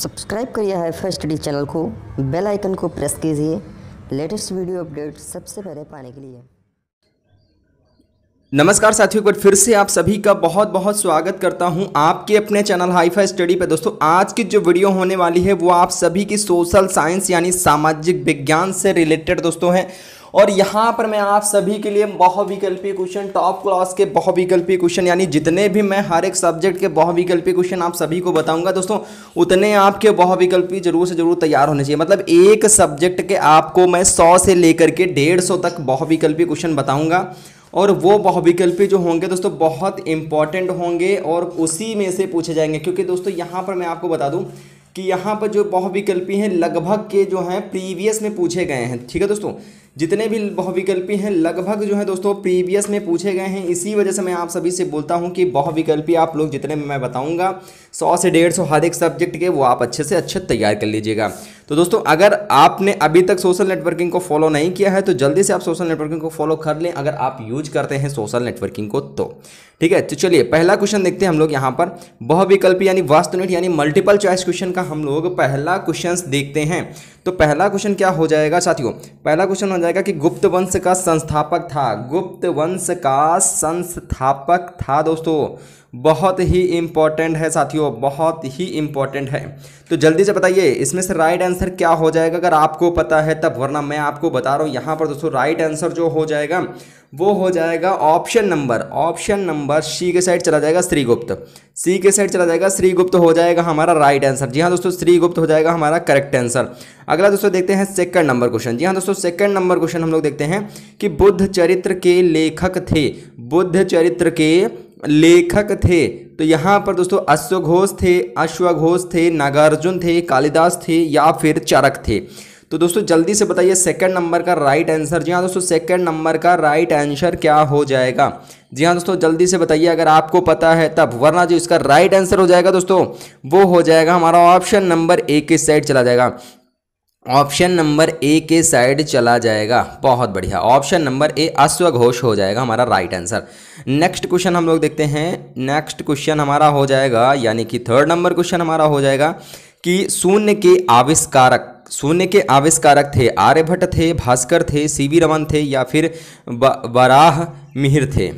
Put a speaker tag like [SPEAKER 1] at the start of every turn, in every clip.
[SPEAKER 1] subscribe करिए high first study channel को bell icon को प्रेस कीजिए लेटेस्ट वीडियो अपडेट सबसे पहले पाने के लिए नमस्कार साथियों एक फिर से आप सभी का बहुत बहुत स्वागत करता हूं आपके अपने चैनल हाई फाई स्टडी पर दोस्तों आज की जो वीडियो होने वाली है वो आप सभी की सोशल साइंस यानी सामाजिक विज्ञान से रिलेटेड दोस्तों हैं और यहाँ पर मैं आप सभी के लिए बहुविकल्पी क्वेश्चन टॉप क्लास के बहुविकल्पी क्वेश्चन यानी जितने भी मैं हर एक सब्जेक्ट के बहुविकल्पी क्वेश्चन आप सभी को बताऊंगा दोस्तों उतने आपके बहुविकल्पी जरूर से जरूर तैयार होने चाहिए मतलब एक सब्जेक्ट के आपको मैं सौ से लेकर के डेढ़ सौ तक बहुविकल्पी क्वेश्चन बताऊँगा और वो बहुविकल्पी जो होंगे दोस्तों बहुत इंपॉर्टेंट होंगे और उसी में से पूछे जाएंगे क्योंकि दोस्तों यहाँ पर मैं आपको बता दूँ कि यहाँ पर जो बहुविकल्पी हैं लगभग के जो हैं प्रीवियस में पूछे गए हैं ठीक है दोस्तों जितने भी बहुविकल्पी हैं लगभग जो है दोस्तों प्रीवियस में पूछे गए हैं इसी वजह से मैं आप सभी से बोलता हूं कि बहुविकल्पी आप लोग जितने मैं बताऊंगा सौ से डेढ़ सौ हर एक सब्जेक्ट के वो आप अच्छे से अच्छे तैयार कर लीजिएगा तो दोस्तों अगर आपने अभी तक सोशल नेटवर्किंग को फॉलो नहीं किया है तो जल्दी से आप सोशल नेटवर्किंग को फॉलो कर लें अगर आप यूज करते हैं सोशल नेटवर्किंग को तो ठीक है तो चलिए पहला क्वेश्चन देखते हैं हम लोग यहाँ पर बहुविकल्पी यानी वास्तुनिट यानी मल्टीपल चॉइस क्वेश्चन का हम लोग पहला क्वेश्चन देखते हैं तो पहला क्वेश्चन क्या हो जाएगा साथियों पहला क्वेश्चन हो जाएगा कि गुप्त वंश का संस्थापक था गुप्त वंश का संस्थापक था दोस्तों बहुत ही इंपॉर्टेंट है साथियों बहुत ही इंपॉर्टेंट है तो जल्दी से बताइए इसमें से राइट आंसर क्या हो जाएगा अगर आपको पता है तब वरना मैं आपको बता रहा हूँ यहाँ पर दोस्तों राइट आंसर जो हो जाएगा वो हो जाएगा option number option number C के साइड चला जाएगा श्रीगुप्त सी के साइड चला जाएगा श्रीगुप्त हो जाएगा हमारा राइट आंसर जी हाँ दोस्तों श्रीगुप्त हो जाएगा हमारा करेक्ट आंसर अगला दोस्तों देखते हैं सेकंड नंबर क्वेश्चन जी हाँ दोस्तों सेकंड नंबर क्वेश्चन हम लोग देखते हैं कि बुद्ध चरित्र के लेखक थे बुद्ध चरित्र के लेखक थे तो यहाँ पर दोस्तों अश्वघोष थे अश्वघोष थे नागार्जुन थे कालिदास थे या फिर चरक थे तो दोस्तों जल्दी से बताइए सेकंड नंबर का राइट आंसर जी हाँ दोस्तों सेकंड नंबर का राइट आंसर क्या हो जाएगा जी हाँ दोस्तों जल्दी से बताइए अगर आपको पता है तब वरना जो इसका राइट आंसर हो जाएगा दोस्तों वो हो जाएगा हमारा ऑप्शन नंबर ए के साइड चला जाएगा ऑप्शन नंबर ए के साइड चला जाएगा बहुत बढ़िया ऑप्शन नंबर ए अश्वघोष हो जाएगा हमारा राइट आंसर नेक्स्ट क्वेश्चन हम लोग देखते हैं नेक्स्ट क्वेश्चन हमारा हो जाएगा यानी कि थर्ड नंबर क्वेश्चन हमारा हो जाएगा कि शून्य के आविष्कारक शून्य के आविष्कारक थे आर्यभट्ट थे भास्कर थे सीवी रमन थे या फिर वराह मिहिर थे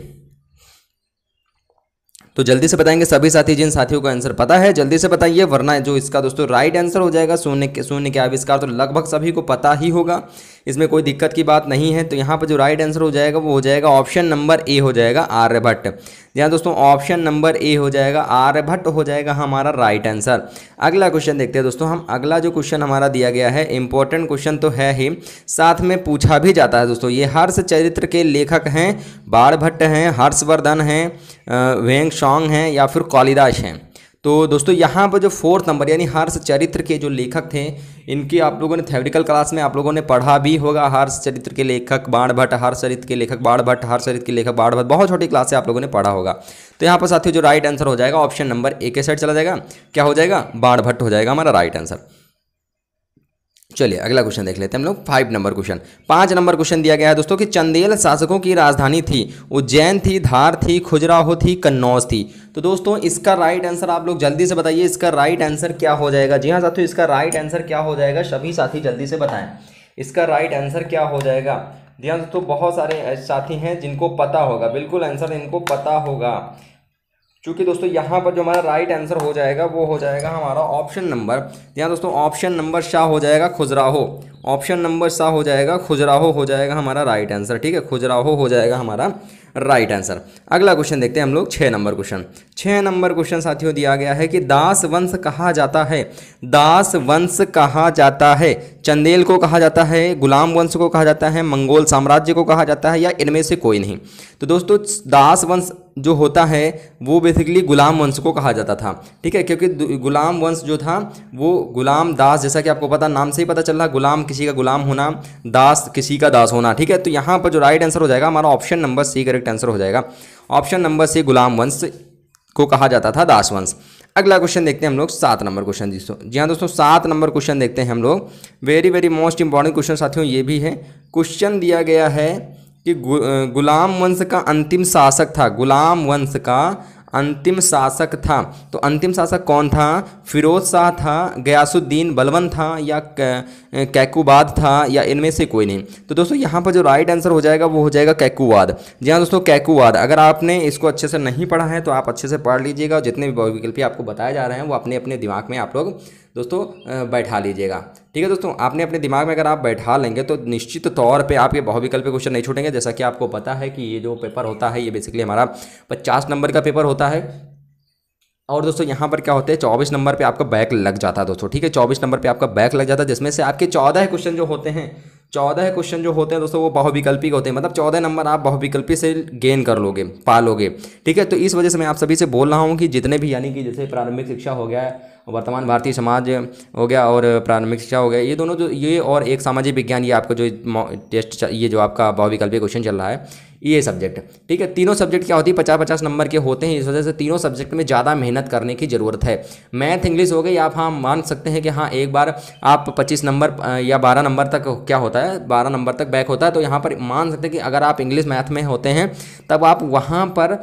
[SPEAKER 1] तो जल्दी से बताएंगे सभी साथी जिन साथियों को आंसर पता है जल्दी से बताइए वरना जो इसका दोस्तों राइट आंसर हो जाएगा शून्य के शून्य के आविष्कार तो लगभग सभी को पता ही होगा इसमें कोई दिक्कत की बात नहीं है तो यहाँ पर जो राइट आंसर हो जाएगा वो हो जाएगा ऑप्शन नंबर ए हो जाएगा आर्यभट्ट यहाँ दोस्तों ऑप्शन नंबर ए हो जाएगा आर्यभट्ट हो जाएगा हमारा राइट आंसर अगला क्वेश्चन देखते हैं दोस्तों हम अगला जो क्वेश्चन हमारा दिया गया है इंपॉर्टेंट क्वेश्चन तो है ही साथ में पूछा भी जाता है दोस्तों ये हर्ष चरित्र के लेखक हैं बाणभट्ट हैं हर्षवर्धन हैं वेंग शॉन्ग हैं या फिर कालिदास हैं तो दोस्तों यहाँ पर जो फोर्थ नंबर यानी हर्ष चरित्र के जो लेखक थे इनके आप लोगों ने थेवरिकल क्लास में आप लोगों ने पढ़ा भी होगा हर्ष चरित्र के लेखक बाण भट्ट हर्ष चरित्र के लेखक बाण भट्ट हर्ष चरित्र के लेखक बाण भट्ट बहुत छोटी क्लास से आप लोगों ने पढ़ा होगा तो यहाँ पर साथियों जो राइट आंसर हो जाएगा ऑप्शन नंबर ए के साइड चला जाएगा क्या हो जाएगा बाण भट्ट हो जाएगा हमारा राइट आंसर चलिए अगला क्वेश्चन देख लेते हैं हम लोग फाइव नंबर क्वेश्चन पाँच नंबर क्वेश्चन दिया गया है दोस्तों कि चंदेल शासकों की राजधानी थी उज्जैन थी धार थी खुजराहो थी कन्नौज थी तो दोस्तों इसका राइट आंसर आप लोग जल्दी से बताइए इसका राइट आंसर क्या हो जाएगा जी हाँ साथियों इसका राइट आंसर क्या हो जाएगा सभी साथी जल्दी से बताएं इसका राइट आंसर क्या हो जाएगा जी हाँ दोस्तों बहुत सारे साथी हैं जिनको पता होगा बिल्कुल आंसर इनको पता होगा चूंकि दोस्तों यहाँ पर जो हमारा राइट आंसर हो जाएगा वो हो जाएगा हमारा ऑप्शन नंबर यहाँ दोस्तों ऑप्शन नंबर शाह हो जाएगा खुजराहो ऑप्शन नंबर सा हो जाएगा खुजराहो हो जाएगा हमारा राइट आंसर ठीक है खुजराहो हो जाएगा हमारा राइट आंसर अगला क्वेश्चन देखते हैं हम लोग छः नंबर क्वेश्चन छः नंबर क्वेश्चन साथियों दिया गया है कि दास वंश कहा जाता है दास वंश कहा जाता है चंदेल को कहा जाता है गुलाम वंश को कहा जाता है मंगोल साम्राज्य को कहा जाता है या इनमें से कोई नहीं तो दोस्तों दास वंश जो होता है वो बेसिकली गुलाम वंश को कहा जाता था ठीक है क्योंकि गुलाम वंश जो था वो गुलाम दास जैसा कि आपको पता नाम से ही पता चल रहा गुलाम किसी का गुलाम होना दास किसी का दास होना ठीक है तो यहाँ पर जो राइट आंसर हो जाएगा हमारा option number C correct answer हो जाएगा ऑप्शन नंबर सी गुलाम वंश को कहा जाता था दास वंश अगला क्वेश्चन देखते हैं हम लोग सात नंबर क्वेश्चन दोस्तों जी हाँ दोस्तों सात नंबर क्वेश्चन देखते हैं हम लोग very very most important question साथियों ये भी है क्वेश्चन दिया गया है कि गु, गुलाम वंश का अंतिम शासक था गुलाम वंश का अंतिम शासक था तो अंतिम शासक कौन था फिरोज शाह था गयासुद्दीन बलवन था या कैकुबाद था या इनमें से कोई नहीं तो दोस्तों यहाँ पर जो राइट आंसर हो जाएगा वो हो जाएगा कैकुवाद जी हाँ दोस्तों कैकुवाद अगर आपने इसको अच्छे से नहीं पढ़ा है तो आप अच्छे से पढ़ लीजिएगा जितने भी विकल्प आपको बताए जा रहे हैं वो अपने अपने दिमाग में आप लोग दोस्तों बैठा लीजिएगा ठीक है दोस्तों आपने अपने दिमाग में अगर आप बैठा लेंगे तो निश्चित तौर पे आपके बहुविकल्प क्वेश्चन नहीं छूटेंगे जैसा कि आपको पता है कि ये जो पेपर होता है ये बेसिकली हमारा पचास नंबर का पेपर होता है और दोस्तों यहाँ पर क्या होते हैं चौबीस नंबर पे आपका बैक लग जाता है दोस्तों ठीक है चौबीस नंबर पे आपका बैक लग जाता है जिसमें से आपके चौदह क्वेश्चन जो होते हैं चौदह क्वेश्चन जो होते हैं दोस्तों वो बहुविकल्पी होते हैं मतलब चौदह नंबर आप बहुविकल्पी से गेन कर लोगे पा लोगे ठीक है तो इस वजह से मैं आप सभी से बोल रहा हूँ कि जितने भी यानी कि जैसे प्रारंभिक शिक्षा हो गया है वर्तमान भारतीय समाज हो गया और प्रारंभिक शिक्षा हो गया ये दोनों जो ये और एक सामाजिक विज्ञान ये आपका जो टेस्ट ये जो आपका बहुविकल्पीय क्वेश्चन चल रहा है ये सब्जेक्ट ठीक है तीनों सब्जेक्ट क्या होती है पचास पचास नंबर के होते हैं इस वजह से तीनों सब्जेक्ट में ज़्यादा मेहनत करने की ज़रूरत है मैथ इंग्लिश हो गई आप हाँ मान सकते हैं कि हाँ एक बार आप पच्चीस नंबर या बारह नंबर तक क्या होता है बारह नंबर तक बैक होता है तो यहाँ पर मान सकते हैं कि अगर आप इंग्लिश मैथ में होते हैं तब आप वहाँ पर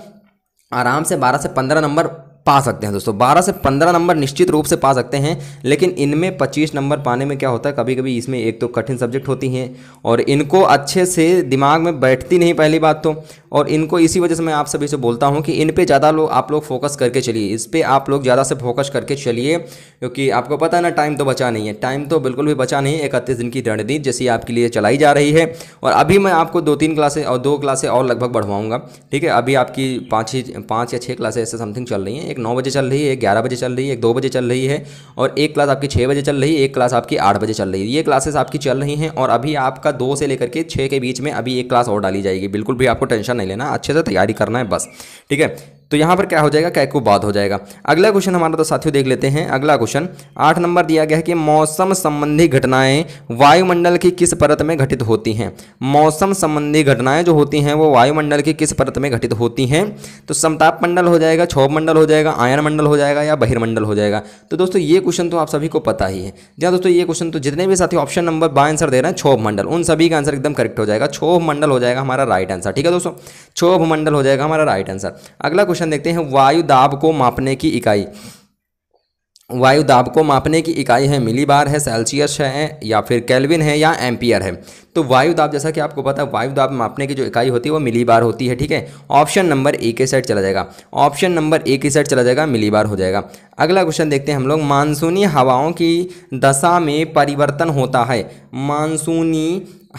[SPEAKER 1] आराम से बारह से पंद्रह नंबर पा सकते हैं दोस्तों बारह से पंद्रह नंबर निश्चित रूप से पा सकते हैं लेकिन इनमें पच्चीस नंबर पाने में क्या होता है कभी कभी इसमें एक तो कठिन सब्जेक्ट होती हैं और इनको अच्छे से दिमाग में बैठती नहीं पहली बात तो और इनको इसी वजह से मैं आप सभी से बोलता हूँ कि इन पर ज़्यादा लोग आप लोग फोकस करके चलिए इस पर आप लोग ज़्यादा से फोकस करके चलिए क्योंकि आपको पता है ना टाइम तो बचा नहीं है टाइम तो बिल्कुल भी बचा नहीं है इकतीस दिन की रणनीति जैसी आपके लिए चलाई जा रही है और अभी मैं आपको दो तीन क्लासे और दो क्लासे और लगभग बढ़वाऊँगा ठीक है अभी आपकी पाँच ही पाँच या छः क्लासे ऐसे समथिंग चल रही हैं एक नौ बजे चल रही है एक ग्यारह बजे चल रही है एक दो बजे चल रही है और एक क्लास आपकी छः बजे चल रही है एक क्लास आपकी आठ बजे चल रही है ये क्लासेस आपकी चल रही हैं और अभी आपका दो से लेकर के छः के बीच में अभी एक क्लास और डाली जाएगी बिल्कुल भी आपको टेंशन नहीं लेना अच्छे से तैयारी करना है बस ठीक है तो यहाँ पर क्या हो जाएगा कैको बाद हो जाएगा अगला क्वेश्चन हमारा तो साथियों देख लेते हैं अगला क्वेश्चन आठ नंबर दिया गया है कि मौसम संबंधी घटनाएं वायुमंडल की किस परत में घटित होती हैं मौसम संबंधी घटनाएं जो होती हैं वो वायुमंडल की किस परत में घटित होती हैं तो समताप मंडल हो जाएगा क्षोभ मंडल हो जाएगा आयन मंडल हो जाएगा या बहिर्मंडल हो जाएगा तो दोस्तों ये क्वेश्चन तो आप सभी को पता ही है जहाँ दोस्तों ये क्वेश्चन तो जितने भी साथी ऑप्शन नंबर बा आंसर दे रहे हैं क्षोभ मंडल उन सभी का आंसर एकदम करेक्ट हो जाएगा क्षोभ मंडल हो जाएगा हमारा राइट आंसर ठीक है दोस्तों क्षोभ मंडल हो जाएगा हमारा राइट आंसर अगला क्वेश्चन क्वेश्चन देखते हैं वायु दाब को मापने की इकाई वायु दाब को मापने की इकाई है मिली बार है सेल्सियस है या फिर कैलविन है या एम्पियर है तो वायु दाब जैसा कि आपको पता है वायु दाब मापने की जो इकाई होती है वो मिली बार होती है ठीक है ऑप्शन नंबर ए के साइड चला जाएगा ऑप्शन नंबर ए के साइड चला जाएगा मिली बार हो जाएगा अगला क्वेश्चन देखते हैं हम लोग मानसूनी हवाओं की दशा में परिवर्तन होता है मानसूनी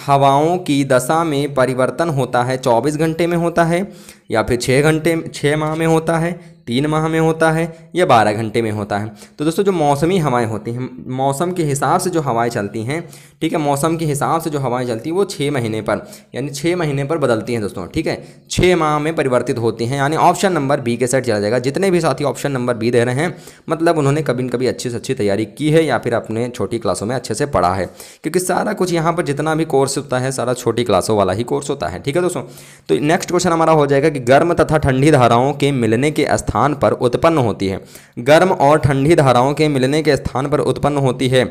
[SPEAKER 1] हवाओं की दशा में परिवर्तन होता है चौबीस घंटे में होता है या फिर छः घंटे छः माह में होता है तीन माह में होता है या बारह घंटे में होता है तो दोस्तों जो मौसमी हवाएं होती हैं मौसम के हिसाब से जो हवाएं चलती हैं ठीक है मौसम के हिसाब से जो हवाएं चलती हैं वो छः महीने पर यानी छः महीने पर बदलती हैं दोस्तों ठीक है छः माह में परिवर्तित होती हैं यानी ऑप्शन नंबर बी के साइड चला जाएगा जितने भी साथी ऑप्शन नंबर बी दे रहे हैं मतलब उन्होंने कभी न कभी अच्छी से अच्छी तैयारी की है या फिर अपने छोटी क्लासों में अच्छे से पढ़ा है क्योंकि सारा कुछ यहाँ पर जितना भी कोर्स होता है सारा छोटी क्लासों वाला ही कोर्स होता है ठीक है दोस्तों तो नेक्स्ट क्वेश्चन हमारा हो जाएगा कि गर्म तथा ठंडी धाराओं के मिलने के स्थान स्थान पर उत्पन्न होती है गर्म और ठंडी धाराओं के मिलने के स्थान पर उत्पन्न होती है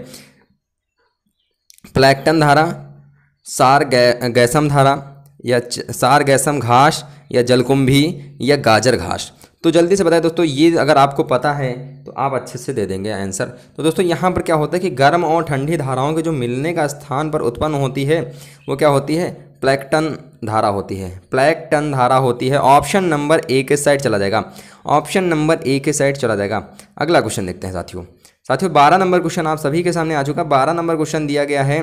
[SPEAKER 1] प्लैक्टन धारा सार गै, गैसम धारा या सार गैसम घास या जलकुंभी या गाजर घास तो जल्दी से बताएं दोस्तों ये अगर आपको पता है तो आप अच्छे से दे देंगे आंसर तो दोस्तों यहाँ पर क्या होता है कि गर्म और ठंडी धाराओं के जो मिलने का स्थान पर उत्पन्न होती है वो क्या होती है प्लैक्टन धारा होती है प्लैक्टन धारा होती है ऑप्शन नंबर ए के साइड चला जाएगा ऑप्शन नंबर ए के साइड चला जाएगा अगला क्वेश्चन देखते हैं साथियों साथियों बारह नंबर क्वेश्चन आप सभी के सामने आ चुका बारह नंबर क्वेश्चन दिया गया है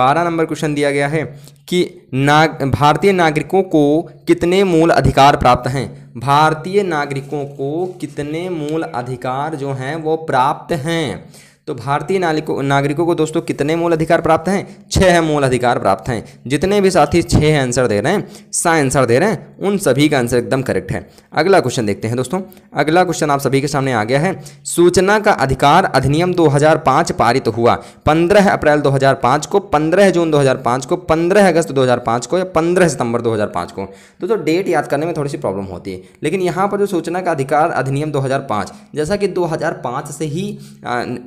[SPEAKER 1] बारह नंबर क्वेश्चन दिया गया है कि नाग भारतीय नागरिकों को कितने मूल अधिकार प्राप्त हैं भारतीय नागरिकों को कितने मूल अधिकार जो हैं वो प्राप्त हैं तो भारतीय नागरिकों को दोस्तों कितने मूल अधिकार प्राप्त हैं छः मूल अधिकार प्राप्त हैं जितने भी साथी छः आंसर दे रहे हैं सा आंसर दे रहे हैं उन सभी का आंसर एकदम करेक्ट है अगला क्वेश्चन देखते हैं दोस्तों अगला क्वेश्चन आप सभी के सामने आ गया है सूचना का अधिकार अधिनियम दो पारित हुआ पंद्रह अप्रैल दो को पंद्रह जून दो को पंद्रह अगस्त दो को या पंद्रह सितंबर दो को दोस्तों डेट याद करने में थोड़ी सी प्रॉब्लम होती है लेकिन यहाँ पर जो सूचना का अधिकार अधिनियम दो जैसा कि दो से ही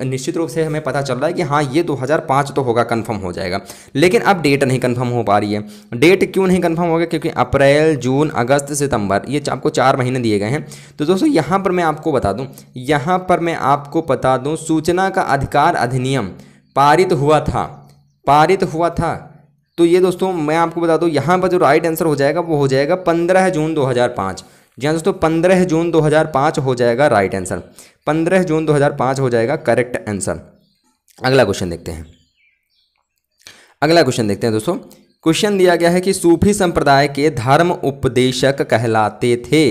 [SPEAKER 1] निश्चित निश्चित रूप से हमें पता चल रहा है कि हाँ ये 2005 तो होगा कंफर्म हो जाएगा लेकिन अब डेट नहीं कंफर्म हो पा रही है डेट क्यों नहीं कंफर्म हो गया क्योंकि अप्रैल जून अगस्त सितंबर ये आपको चार महीने दिए गए हैं तो दोस्तों यहाँ पर मैं आपको बता दूँ यहाँ पर मैं आपको बता दूँ सूचना का अधिकार अधिनियम पारित हुआ था पारित हुआ था तो ये दोस्तों मैं आपको बता दूँ यहाँ पर जो राइट आंसर हो जाएगा वो हो जाएगा पंद्रह जून दो जी हाँ दोस्तों पंद्रह जून 2005 हो जाएगा राइट आंसर पंद्रह जून 2005 हो जाएगा करेक्ट आंसर अगला क्वेश्चन देखते हैं अगला क्वेश्चन देखते हैं दोस्तों क्वेश्चन दिया गया है कि सूफी संप्रदाय के धर्म उपदेशक कहलाते थे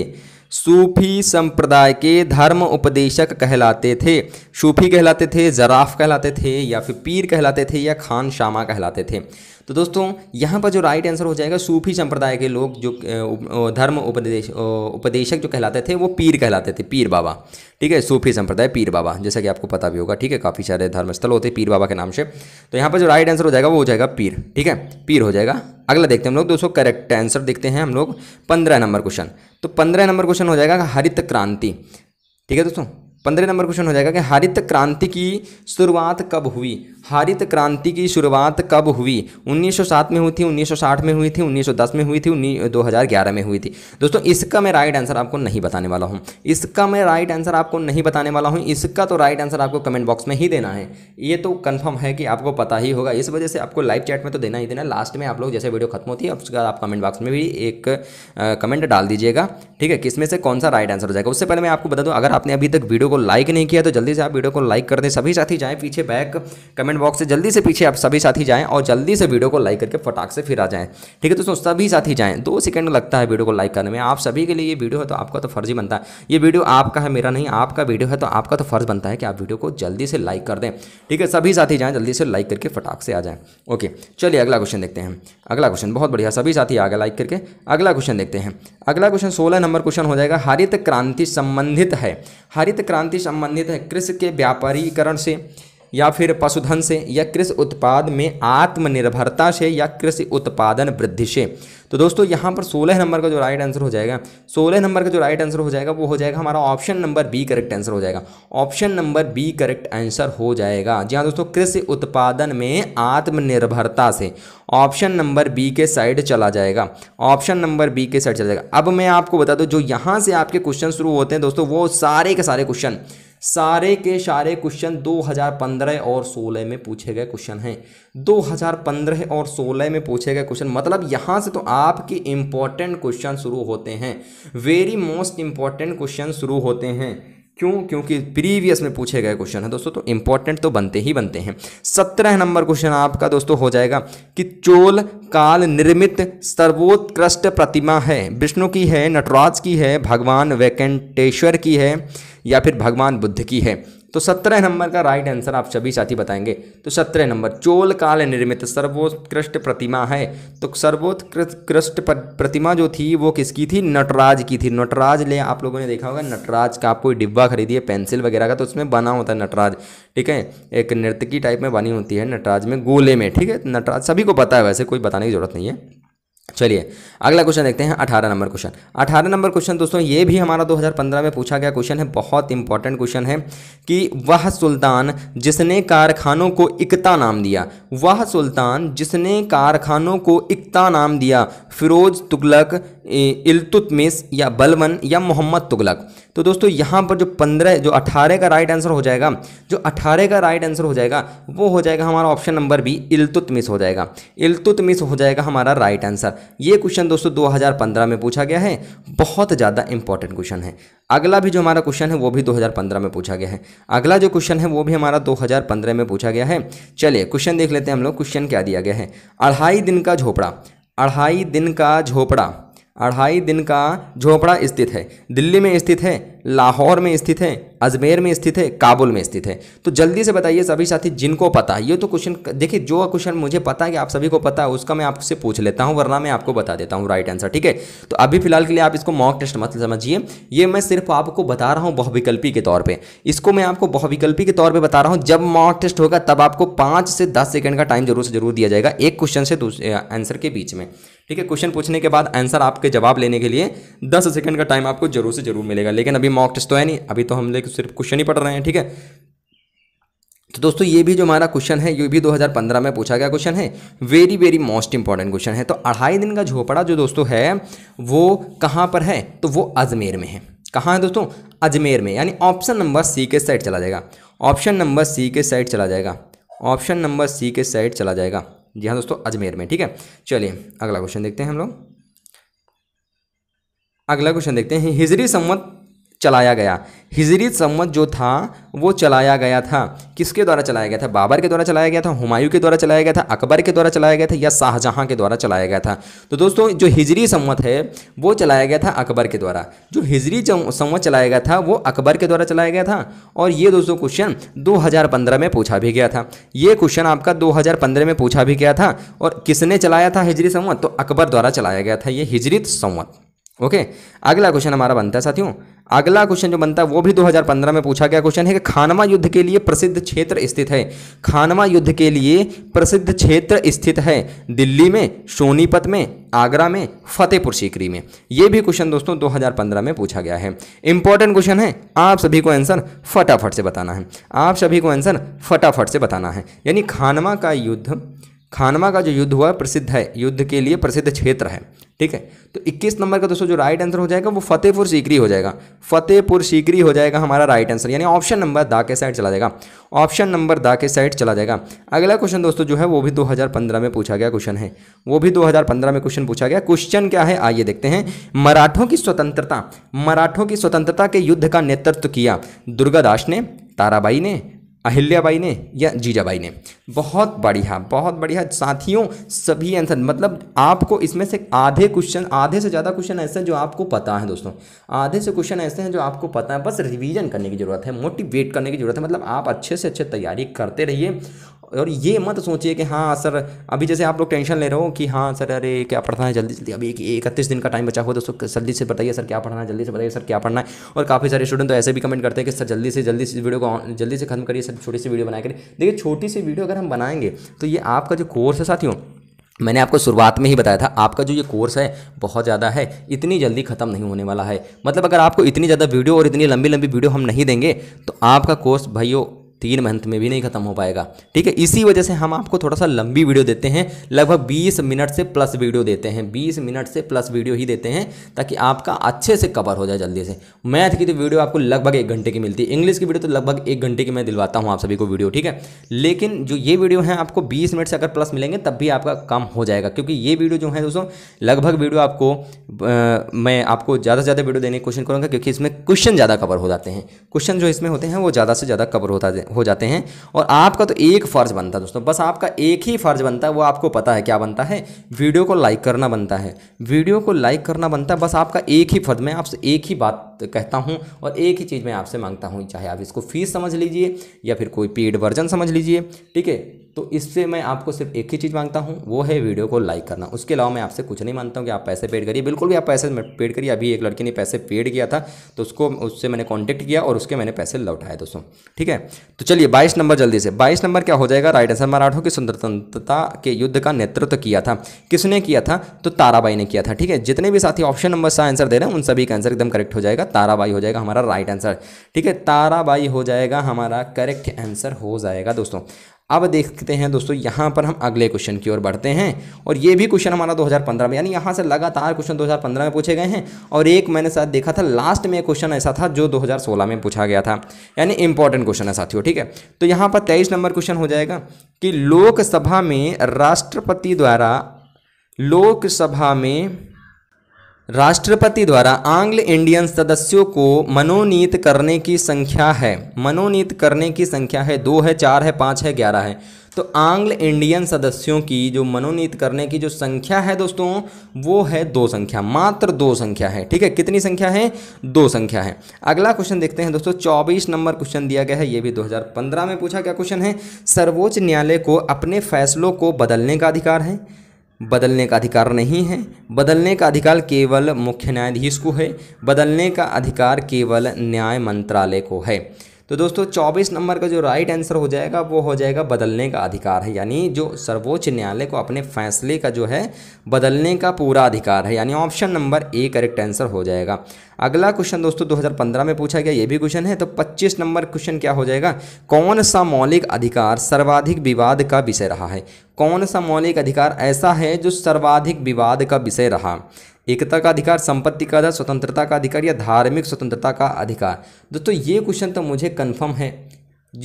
[SPEAKER 1] सूफी संप्रदाय के धर्म उपदेशक कहलाते थे सूफी कहलाते थे जराफ कहलाते थे या फिर पीर कहलाते थे या खान शामा कहलाते थे तो दोस्तों यहाँ पर जो राइट आंसर हो जाएगा सूफी संप्रदाय के लोग जो धर्म उपदेश उपदेशक जो कहलाते थे वो पीर कहलाते थे पीर बाबा ठीक है सूफी संप्रदाय पीर बाबा जैसा कि आपको पता भी होगा ठीक है काफ़ी सारे धर्मस्थल होते पीर बाबा के नाम से तो यहाँ पर जो राइट आंसर हो जाएगा वो हो जाएगा पीर ठीक है पीर हो जाएगा अगला देखते हैं हम लोग दोस्तों करेक्ट आंसर देखते हैं हम लोग पंद्रह नंबर क्वेश्चन तो पंद्रह नंबर क्वेश्चन हो जाएगा हरित क्रांति ठीक है दोस्तों पंद्रह नंबर क्वेश्चन हो जाएगा कि हरित क्रांति की शुरुआत कब हुई हरित क्रांति की शुरुआत कब हुई 1907 में हुई थी 1960 में हुई थी 1910 में हुई थी 2011 में हुई थी दोस्तों इसका मैं राइट आंसर आपको नहीं बताने वाला हूँ इसका मैं राइट आंसर आपको नहीं बताने वाला हूँ इसका तो राइट आंसर आपको कमेंट बॉक्स में ही देना है ये तो कन्फर्म है कि आपको पता ही होगा इस वजह से आपको लाइव चैट में तो देना ही देना लास्ट में आप लोग जैसे वीडियो खत्म होती है उसका आप कमेंट बॉक्स में भी एक कमेंट डाल दीजिएगा ठीक है किसमें से कौन सा राइट आंसर हो जाएगा उससे पहले मैं आपको बता दूँ अगर आपने अभी तक वीडियो वीडियो को लाइक नहीं किया तो जल्दी से आप वीडियो को लाइक कर दें सभी साथी जाएं पीछे बैक कमेंट बॉक्स से जल्दी से पीछे आप सभी साथी जाएं और जल्दी से वीडियो को लाइक करके फटाक से फिर आ जाएं ठीक है दोस्तों सभी साथी जाएं दो सेकंड लगता है वीडियो को लाइक करने में आप सभी के लिए ये वीडियो है तो आपका तो फर्जी बनता है ये वीडियो आपका है मेरा नहीं आपका वीडियो है तो आपका तो फर्ज बनता है कि आप वीडियो को जल्दी से लाइक कर दें ठीक है सभी साथी जाएँ जल्दी से लाइक करके फटाक से आ जाएँ ओके चलिए अगला क्वेश्चन देखते हैं अगला क्वेश्चन बहुत बढ़िया सभी साथी आ गए लाइक करके अगला क्वेश्चन देखते हैं अगला क्वेश्चन सोलह नंबर क्वेश्चन हो जाएगा हरित क्रांति संबंधित है हरित क्रांति संबंधित है कृषि के व्यापारीकरण से या फिर पशुधन से या कृषि उत्पाद में आत्मनिर्भरता से या कृषि उत्पादन वृद्धि से तो दोस्तों यहाँ पर सोलह नंबर का जो राइट आंसर हो जाएगा सोलह नंबर का जो राइट आंसर हो जाएगा वो हो जाएगा हमारा option number B correct answer हो जाएगा option number B correct answer हो जाएगा जी हाँ दोस्तों कृषि उत्पादन में आत्मनिर्भरता से ऑप्शन नंबर बी के साइड चला जाएगा ऑप्शन नंबर बी के साइड चला जाएगा अब मैं आपको बता दूँ जो यहाँ से आपके क्वेश्चन शुरू होते हैं दोस्तों वो सारे के सारे क्वेश्चन सारे के सारे क्वेश्चन 2015 और 16 में पूछे गए क्वेश्चन हैं 2015 और 16 में पूछे गए क्वेश्चन मतलब यहाँ से तो आपके इंपॉर्टेंट क्वेश्चन शुरू होते हैं वेरी मोस्ट इम्पॉर्टेंट क्वेश्चन शुरू होते हैं क्यों क्योंकि प्रीवियस में पूछे गए क्वेश्चन है दोस्तों तो इंपॉर्टेंट तो बनते ही बनते हैं सत्रह नंबर क्वेश्चन आपका दोस्तों हो जाएगा कि चोल काल निर्मित सर्वोत्कृष्ट प्रतिमा है विष्णु की है नटराज की है भगवान वैकंटेश्वर की है या फिर भगवान बुद्ध की है तो सत्रह नंबर का राइट आंसर आप सभी साथी बताएंगे तो सत्रह नंबर चोल काल निर्मित सर्वोत्कृष्ट प्रतिमा है तो सर्वोत्कृष्ट प्रतिमा जो थी वो किसकी थी नटराज की थी नटराज ले आप लोगों ने देखा होगा नटराज का आप कोई डिब्बा खरीदिए पेंसिल वगैरह का तो उसमें बना होता है नटराज ठीक है एक नृत्यकी टाइप में बनी होती है नटराज में गोले में ठीक है नटराज सभी को पता है वैसे कोई बताने की जरूरत नहीं है चलिए अगला क्वेश्चन देखते हैं अठारह नंबर क्वेश्चन अठारह नंबर क्वेश्चन दोस्तों ये भी हमारा 2015 में पूछा गया क्वेश्चन है बहुत इंपॉर्टेंट क्वेश्चन है कि वह सुल्तान जिसने कारखानों को इकता नाम दिया वह सुल्तान जिसने कारखानों को इकता नाम दिया फिरोज तुगलक इल्तुतमिस या बलवन या मोहम्मद तुगलक तो दोस्तों यहाँ पर जो पंद्रह जो अठारह का राइट आंसर हो जाएगा जो अठारह का राइट आंसर हो जाएगा वो हो जाएगा हमारा ऑप्शन नंबर बी इल्तुतमिस हो जाएगा इल्तुतमिस हो जाएगा हमारा राइट आंसर ये क्वेश्चन दोस्तों 2015 में पूछा गया है बहुत ज़्यादा इंपॉर्टेंट क्वेश्चन है अगला भी जो हमारा क्वेश्चन है वो भी 2015 में पूछा गया है अगला जो क्वेश्चन है वो भी हमारा 2015 में पूछा गया है चलिए क्वेश्चन देख लेते हैं हम लोग क्वेश्चन क्या दिया गया है अढ़ाई दिन का झोपड़ा अढ़ाई दिन का झोपड़ा अढ़ाई दिन का झोपड़ा स्थित है दिल्ली में स्थित है लाहौर में स्थित है अजमेर में स्थित है काबुल में स्थित है तो जल्दी से बताइए सभी साथी जिनको पता है ये तो क्वेश्चन देखिए जो क्वेश्चन मुझे पता है कि आप सभी को पता है उसका मैं आपसे पूछ लेता हूँ वरना मैं आपको बता देता हूँ राइट आंसर ठीक है तो अभी फिलहाल के लिए आप इसको मॉक टेस्ट मत समझिए ये मैं सिर्फ आपको बता रहा हूँ बहुविकल्पी के तौर पर इसको मैं आपको बहुविकल्पी के तौर पर बता रहा हूँ जब मॉक टेस्ट होगा तब आपको पाँच से दस सेकेंड का टाइम जरूर से जरूर दिया जाएगा एक क्वेश्चन से दूसरे आंसर के बीच में ठीक है क्वेश्चन पूछने के बाद आंसर आपके जवाब लेने के लिए दस सेकंड का टाइम आपको जरूर से जरूर मिलेगा लेकिन अभी मॉक टेस्ट तो है नहीं अभी तो हम लोग सिर्फ क्वेश्चन ही पढ़ रहे हैं ठीक है तो दोस्तों ये भी जो हमारा क्वेश्चन है ये भी 2015 में पूछा गया क्वेश्चन है very very most important question है तो अढ़ाई दिन का झोपड़ा जो दोस्तों है वो कहाँ पर है तो वो अजमेर में है कहाँ है दोस्तों अजमेर में यानी ऑप्शन नंबर सी के साइड चला जाएगा ऑप्शन नंबर सी के साइड चला जाएगा ऑप्शन नंबर सी के साइड चला जाएगा जी हाँ दोस्तों अजमेर में ठीक है चलिए अगला क्वेश्चन देखते हैं हम लोग अगला क्वेश्चन देखते हैं हिजरी संवत चलाया गया हिजरी संवत जो था वो चलाया गया था किसके द्वारा चलाया गया था बाबर के द्वारा चलाया गया था हुमायूं के द्वारा चलाया गया था अकबर के द्वारा चलाया गया था या शाहजहां के द्वारा चलाया गया था तो दोस्तों जो हिजरी संवत है वो चलाया गया था अकबर के द्वारा जो हिजरी संवत चलाया गया था वो अकबर के द्वारा चलाया गया था और ये दोस्तों क्वेश्चन दो में पूछा भी गया था ये क्वेश्चन आपका दो में पूछा भी गया था और किसने चलाया था हिजरी संवत तो अकबर द्वारा चलाया गया था ये हिजरी संवत ओके अगला क्वेश्चन हमारा बनता है साथियों अगला क्वेश्चन जो बनता है वो भी 2015 में पूछा गया क्वेश्चन है कि खानवा युद्ध के लिए प्रसिद्ध क्षेत्र स्थित है खानवा युद्ध के लिए प्रसिद्ध क्षेत्र स्थित है दिल्ली में सोनीपत में आगरा में फतेहपुर सीकरी में ये भी क्वेश्चन दोस्तों 2015 में पूछा गया है इंपॉर्टेंट क्वेश्चन है आप सभी को आंसर फटाफट से बताना है आप सभी को आंसर फटाफट से बताना है यानी खानवा का युद्ध खानवा का जो युद्ध हुआ प्रसिद्ध है युद्ध के लिए प्रसिद्ध क्षेत्र है ठीक है तो 21 नंबर का दोस्तों जो राइट आंसर हो जाएगा वो फतेहपुर सीकरी हो जाएगा फतेहपुर सीकरी हो जाएगा हमारा राइट आंसर यानी ऑप्शन नंबर दा के साइड चला जाएगा ऑप्शन नंबर दा के साइड चला जाएगा अगला क्वेश्चन दोस्तों जो है वो भी 2015 में पूछा गया क्वेश्चन है वो भी 2015 में क्वेश्चन पूछा गया क्वेश्चन क्या है आइए देखते हैं मराठों की स्वतंत्रता मराठों की स्वतंत्रता के युद्ध का नेतृत्व किया दुर्गादास ने ताराबाई ने अहिल्याबाई ने या जीजाबाई ने बहुत बढ़िया बहुत बढ़िया साथियों सभी आंसर मतलब आपको इसमें से आधे क्वेश्चन आधे से ज़्यादा क्वेश्चन ऐसे हैं जो आपको पता है दोस्तों आधे से क्वेश्चन ऐसे हैं जो आपको पता है बस रिवीजन करने की ज़रूरत है मोटिवेट करने की ज़रूरत है मतलब आप अच्छे से अच्छे तैयारी करते रहिए और ये मत सोचिए कि हाँ सर अभी जैसे आप लोग टेंशन ले रहे हो कि हाँ सर अरे क्या पढ़ना है जल्दी जल्दी अभी एक इकतीस दिन का टाइम बचा हो दोस्तों जल्दी से बताइए सर क्या पढ़ना है जल्दी से बताइए सर क्या पढ़ना है और काफ़ी सारे स्टूडेंट तो ऐसे भी कमेंट करते हैं कि सर जल्दी से जल्दी इस वीडियो को जल्दी से खत्म करिए सिर्फ छोटी सी वीडियो बनाकर देखिए छोटी सी वीडियो अगर हम बनाएंगे तो ये आपका जो कोर्स है साथियों मैंने आपको शुरुआत में ही बताया था आपका जो ये कोर्स है बहुत ज़्यादा है इतनी जल्दी ख़त्म नहीं होने वाला है मतलब अगर आपको इतनी ज़्यादा वीडियो और इतनी लंबी लंबी वीडियो हम नहीं देंगे तो आपका कोर्स भाइयों तीन मंथ में भी नहीं खत्म हो पाएगा ठीक है इसी वजह से हम आपको थोड़ा सा लंबी वीडियो देते हैं लगभग 20 मिनट से प्लस वीडियो देते हैं 20 मिनट से प्लस वीडियो ही देते हैं ताकि आपका अच्छे से कवर हो जाए जल्दी से मैथ की तो वीडियो आपको लगभग एक घंटे की मिलती है इंग्लिश की वीडियो तो लगभग एक घंटे की मैं दिलवाता हूँ आप सभी को वीडियो ठीक है लेकिन जो ये वीडियो है आपको बीस मिनट से अगर प्लस मिलेंगे तब भी आपका कम हो जाएगा क्योंकि ये वीडियो जो है दोस्तों लगभग वीडियो आपको मैं आपको ज़्यादा से ज़्यादा वीडियो देने की कोशिश करूँगा क्योंकि इसमें क्वेश्चन ज़्यादा कवर हो जाते हैं क्वेश्चन जो इसमें होते हैं वो ज़्यादा से ज़्यादा कवर होता है हो जाते हैं और आपका तो एक फ़र्ज़ बनता है दोस्तों बस आपका एक ही फ़र्ज़ बनता है वो आपको पता है क्या बनता है वीडियो को लाइक करना बनता है वीडियो को लाइक करना बनता है बस आपका एक ही फ़र्ज़ मैं आपसे एक ही बात कहता हूँ और एक ही चीज़ मैं आपसे मांगता हूँ चाहे आप इसको फीस समझ लीजिए या फिर कोई पेड वर्जन समझ लीजिए ठीक है तो इससे मैं आपको सिर्फ एक ही चीज़ मांगता हूँ वो है वीडियो को लाइक करना उसके अलावा मैं आपसे कुछ नहीं मानता हूँ कि आप पैसे पेड करिए बिल्कुल भी आप पैसे पेड करिए अभी एक लड़की ने पैसे पेड किया था तो उसको उससे मैंने कॉन्टैक्ट किया और उसके मैंने पैसे लौटाए दोस्तों ठीक है तो चलिए बाईस नंबर जल्दी से बाईस नंबर क्या हो जाएगा राइट आंसर मराठों की स्वतंत्रता के युद्ध का नेतृत्व किया था किसने किया था तो ताराबाई ने किया था ठीक है जितने भी साथी ऑप्शन नंबर सा आंसर दे रहे हैं उन सभी का आंसर एकदम करेक्ट हो जाएगा ताराबाई हो जाएगा हमारा राइट आंसर ठीक है ताराबाई हो जाएगा हमारा करेक्ट आंसर हो जाएगा दोस्तों अब देखते हैं दोस्तों यहाँ पर हम अगले क्वेश्चन की ओर बढ़ते हैं और ये भी क्वेश्चन हमारा 2015 में यानी यहाँ से लगातार क्वेश्चन 2015 में पूछे गए हैं और एक मैंने साथ देखा था लास्ट में क्वेश्चन ऐसा था जो 2016 में पूछा गया था यानी इंपॉर्टेंट क्वेश्चन है साथियों ठीक है तो यहाँ पर तेईस नंबर क्वेश्चन हो जाएगा कि लोकसभा में राष्ट्रपति द्वारा लोकसभा में राष्ट्रपति द्वारा आंग्ल इंडियन सदस्यों को मनोनीत करने की संख्या है मनोनीत करने की संख्या है दो है चार है पाँच है ग्यारह है तो आंग्ल इंडियन सदस्यों की जो मनोनीत करने की जो संख्या है दोस्तों वो है दो संख्या मात्र दो संख्या है ठीक है कितनी संख्या है दो संख्या है अगला क्वेश्चन देखते हैं दोस्तों 24 नंबर क्वेश्चन दिया गया है ये भी 2015 में पूछा क्या क्वेश्चन है सर्वोच्च न्यायालय को अपने फैसलों को बदलने का अधिकार है बदलने का अधिकार नहीं है बदलने का अधिकार केवल मुख्य न्यायाधीश को है बदलने का अधिकार केवल न्याय मंत्रालय को है तो दोस्तों 24 नंबर का जो राइट आंसर हो जाएगा वो हो जाएगा बदलने का अधिकार है यानी जो सर्वोच्च न्यायालय को अपने फैसले का जो है बदलने का पूरा अधिकार है यानी option number A correct answer हो जाएगा अगला क्वेश्चन दोस्तों 2015 में पूछा गया ये भी क्वेश्चन है तो 25 नंबर क्वेश्चन क्या हो जाएगा कौन सा मौलिक अधिकार सर्वाधिक विवाद का विषय रहा है कौन सा मौलिक अधिकार ऐसा है जो सर्वाधिक विवाद का विषय रहा एकता का अधिकार संपत्ति का अधिकार स्वतंत्रता का अधिकार या धार्मिक स्वतंत्रता का अधिकार दोस्तों ये क्वेश्चन तो मुझे कन्फर्म है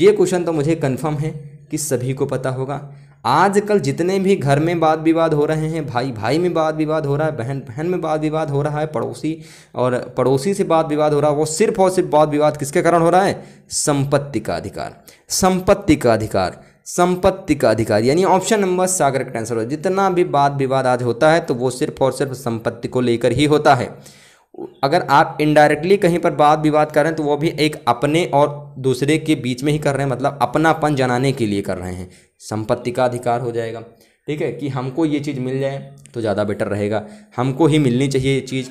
[SPEAKER 1] ये क्वेश्चन तो मुझे कन्फर्म है कि सभी को पता होगा आजकल जितने भी घर में वाद विवाद हो रहे हैं भाई भाई में वाद विवाद हो रहा है बहन बहन में वाद विवाद हो रहा है पड़ोसी और पड़ोसी से वाद विवाद हो रहा है वो सिर्फ और सिर्फ वाद विवाद किसके कारण हो रहा है संपत्ति का अधिकार संपत्ति का अधिकार संपत्ति का अधिकार यानी ऑप्शन नंबर सागर का आंसर हो जितना भी वाद विवाद आज होता है तो वो सिर्फ और सिर्फ संपत्ति को लेकर ही होता है अगर आप इनडायरेक्टली कहीं पर वाद विवाद कर रहे हैं तो वो भी एक अपने और दूसरे के बीच में ही कर रहे हैं मतलब अपनापन जनाने के लिए कर रहे हैं संपत्ति का अधिकार हो जाएगा ठीक है कि हमको ये चीज़ मिल जाए तो ज़्यादा बेटर रहेगा हमको ही मिलनी चाहिए ये चीज़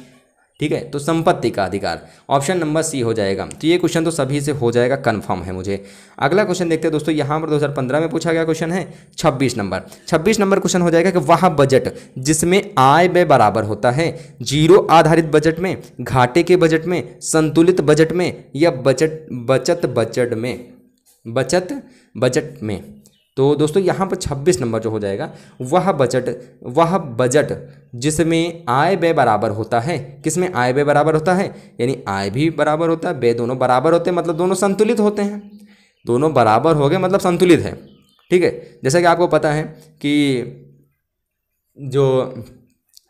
[SPEAKER 1] ठीक है तो संपत्ति का अधिकार ऑप्शन नंबर सी हो जाएगा तो ये क्वेश्चन तो सभी से हो जाएगा कंफर्म है मुझे अगला क्वेश्चन देखते हैं दोस्तों यहाँ पर 2015 में पूछा गया क्वेश्चन है 26 नंबर 26 नंबर क्वेश्चन हो जाएगा कि वह बजट जिसमें आय व्यय बराबर होता है जीरो आधारित बजट में घाटे के बजट में संतुलित बजट में या बजट बचत बजट में बचत बजट में तो दोस्तों यहाँ पर 26 नंबर जो हो जाएगा वह बजट वह बजट जिसमें आय व्यय बराबर होता है किसमें आय व्यय बराबर होता है यानी आय भी बराबर होता है व्यय दोनों बराबर होते हैं मतलब दोनों संतुलित होते हैं दोनों बराबर हो गए मतलब संतुलित है ठीक है जैसा कि आपको पता है कि जो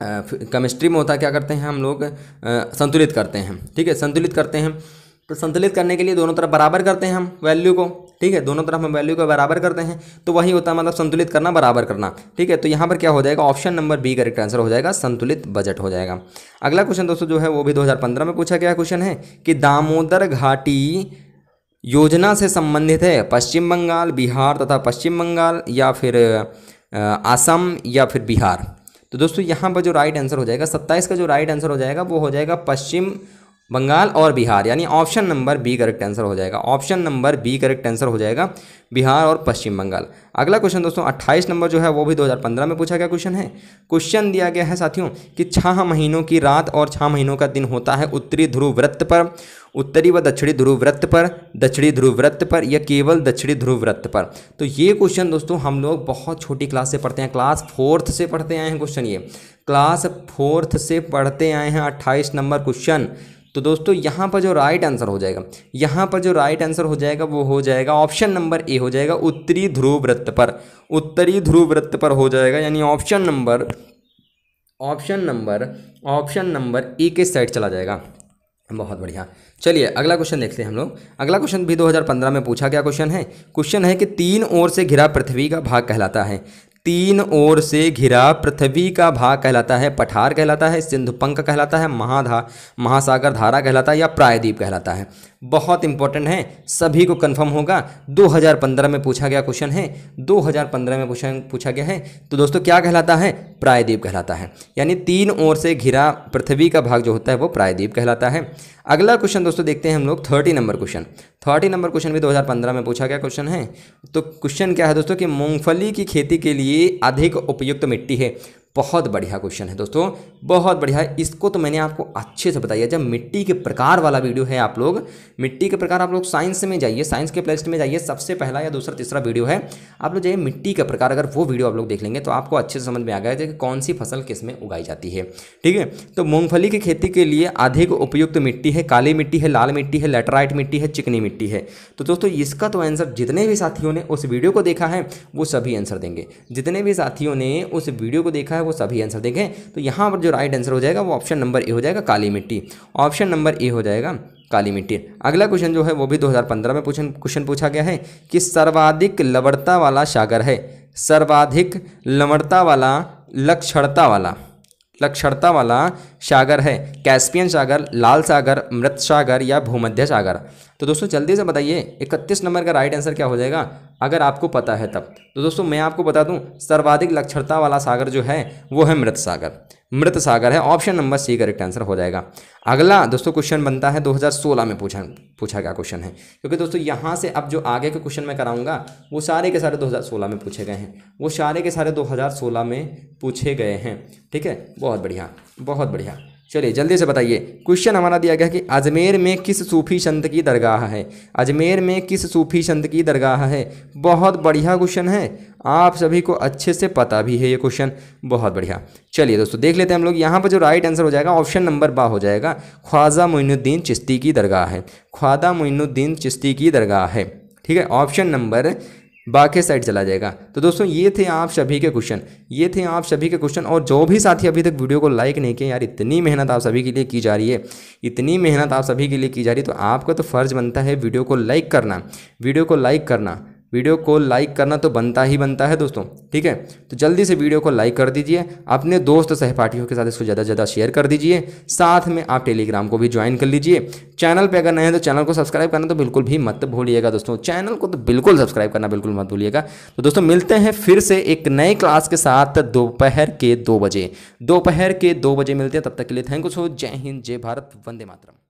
[SPEAKER 1] केमिस्ट्री में होता क्या करते हैं हम लोग संतुलित करते हैं ठीक है संतुलित करते हैं तो संतुलित करने के लिए दोनों तरफ बराबर करते हैं हम वैल्यू को ठीक है दोनों तरफ हम वैल्यू को बराबर करते हैं तो वही होता है मतलब संतुलित करना बराबर करना ठीक है तो यहाँ पर क्या हो जाएगा option number B correct answer हो जाएगा संतुलित बजट हो जाएगा अगला क्वेश्चन दोस्तों जो है वो भी दो में पूछा गया क्वेश्चन है कि दामोदर घाटी योजना से संबंधित है पश्चिम बंगाल बिहार तथा पश्चिम बंगाल या फिर असम या फिर बिहार तो दोस्तों यहाँ पर जो राइट आंसर हो जाएगा सत्ताईस का जो राइट आंसर हो जाएगा वो हो जाएगा पश्चिम बंगाल और बिहार यानी option number B correct answer हो जाएगा option number B correct answer हो जाएगा बिहार और पश्चिम बंगाल अगला क्वेश्चन दोस्तों 28 नंबर जो है वो भी 2015 में पूछा गया क्वेश्चन है क्वेश्चन दिया गया है साथियों कि छह महीनों की रात और छह महीनों का दिन होता है उत्तरी ध्रुव व्रत पर उत्तरी व दक्षिणी ध्रुव व्रत पर दक्षिणी ध्रुव व्रत पर या केवल दक्षिणी ध्रुव व्रत पर तो ये क्वेश्चन दोस्तों हम लोग बहुत छोटी क्लास से पढ़ते हैं क्लास फोर्थ से पढ़ते आए हैं क्वेश्चन ये क्लास फोर्थ से पढ़ते आए हैं अट्ठाईस नंबर क्वेश्चन तो दोस्तों यहाँ पर जो राइट आंसर हो जाएगा यहाँ पर जो राइट आंसर हो जाएगा वो हो जाएगा ऑप्शन नंबर ए हो जाएगा उत्तरी ध्रुव वृत्त पर उत्तरी ध्रुव वृत्त पर हो जाएगा यानी option number option number option number A के साइड चला जाएगा बहुत बढ़िया चलिए अगला क्वेश्चन देखते हैं हम लोग अगला क्वेश्चन भी 2015 में पूछा गया क्वेश्चन है क्वेश्चन है कि तीन ओर से घिरा पृथ्वी का भाग कहलाता है तीन ओर से घिरा पृथ्वी का भाग कहलाता है पठार कहलाता है सिंधुपंक कहलाता है महाधा महासागर धारा कहलाता है या प्रायद्वीप कहलाता है बहुत इंपॉर्टेंट है सभी को कंफर्म होगा 2015 में पूछा गया क्वेश्चन है 2015 में क्वेश्चन पूछा गया है तो दोस्तों क्या कहलाता है प्रायद्वीप कहलाता है यानी तीन ओर से घिरा पृथ्वी का भाग जो होता है वो प्रायद्वीप कहलाता है अगला क्वेश्चन दोस्तों देखते हैं हम लोग thirty number question thirty number question भी 2015 में पूछा गया क्वेश्चन है तो क्वेश्चन क्या है दोस्तों कि मूंगफली की खेती के लिए अधिक उपयुक्त मिट्टी है बहुत बढ़िया क्वेश्चन है दोस्तों बहुत बढ़िया है इसको तो मैंने आपको अच्छे से बताया जब मिट्टी के प्रकार वाला वीडियो है आप लोग मिट्टी के प्रकार आप लोग साइंस में जाइए साइंस के प्लेलिस्ट में जाइए सबसे पहला या दूसरा तीसरा वीडियो है आप लोग जाइए मिट्टी का प्रकार अगर वो वीडियो आप लोग देख लेंगे तो आपको अच्छे से समझ में आ गया कि कौन सी फसल किस में उगाई जाती है ठीक है तो मूँगफली की खेती के लिए अधिक उपयुक्त मिट्टी है काली मिट्टी है लाल मिट्टी है लेटराइट मिट्टी है चिकनी मिट्टी है तो दोस्तों इसका तो आंसर जितने भी साथियों ने उस वीडियो को देखा है वो सभी आंसर देंगे जितने भी साथियों ने उस वीडियो को देखा है है वो सभी आंसर देखें तो यहाँ पर जो राइट आंसर हो जाएगा वो ऑप्शन नंबर ए हो जाएगा काली मिट्टी ऑप्शन नंबर ए हो जाएगा काली मिट्टी अगला क्वेश्चन जो है वो भी 2015 में पूछन क्वेश्चन पूछा गया है कि सर्वाधिक लवड़ता वाला सागर है सर्वाधिक लवड़ता वाला लक्षणता वाला लक्षणता वाला सागर है कैस्पियन सागर लाल सागर मृत सागर या भूमध्य सागर तो दोस्तों जल्दी से बताइए इकतीस नंबर का राइट आंसर क्या हो जाएगा अगर आपको पता है तब तो दोस्तों मैं आपको बता दूं सर्वाधिक लक्षणता वाला सागर जो है वो है मृत सागर मृत सागर है option number C correct answer हो जाएगा अगला दोस्तों क्वेश्चन बनता है 2016 में पूछा पूछा गया क्वेश्चन है क्योंकि दोस्तों यहाँ से अब जो आगे के क्वेश्चन मैं कराऊंगा वो सारे के सारे 2016 में पूछे गए हैं वो सारे के सारे 2016 में पूछे गए हैं ठीक है बहुत बढ़िया बहुत बढ़िया चलिए जल्दी से बताइए क्वेश्चन हमारा दिया गया कि अजमेर में किस सूफी संत की दरगाह है अजमेर में किस सूफी संत की दरगाह है बहुत बढ़िया क्वेश्चन है आप सभी को अच्छे से पता भी है ये क्वेश्चन बहुत बढ़िया चलिए दोस्तों देख लेते हैं हम लोग यहाँ पर जो राइट आंसर हो जाएगा ऑप्शन नंबर बा हो जाएगा ख्वाजा मोइनुद्दीन चिश्ती की दरगाह है ख्वाजा मोइनुद्दीन चिश्ती की दरगाह है ठीक है ऑप्शन नंबर बाकी साइड चला जाएगा तो दोस्तों ये थे आप सभी के क्वेश्चन ये थे आप सभी के क्वेश्चन और जो भी साथी अभी तक वीडियो को लाइक नहीं किए यार इतनी मेहनत आप सभी के लिए की जा रही है इतनी मेहनत आप सभी के लिए की जा रही है तो आपका तो फर्ज बनता है वीडियो को लाइक करना वीडियो को लाइक करना वीडियो को लाइक करना तो बनता ही बनता है दोस्तों ठीक है तो जल्दी से वीडियो को लाइक कर दीजिए अपने दोस्त सहपाठियों के साथ इसको ज़्यादा से ज़्यादा शेयर कर दीजिए साथ में आप टेलीग्राम को भी ज्वाइन कर लीजिए चैनल पे अगर नए हैं तो चैनल को सब्सक्राइब करना तो बिल्कुल भी मत भूलिएगा दोस्तों चैनल को तो बिल्कुल सब्सक्राइब करना बिल्कुल मत भूलिएगा तो दोस्तों मिलते हैं फिर से एक नए क्लास के साथ दोपहर के दो बजे दोपहर के दो बजे मिलते हैं तब तक के लिए थैंक यू सो जय हिंद जय भारत वंदे मातरम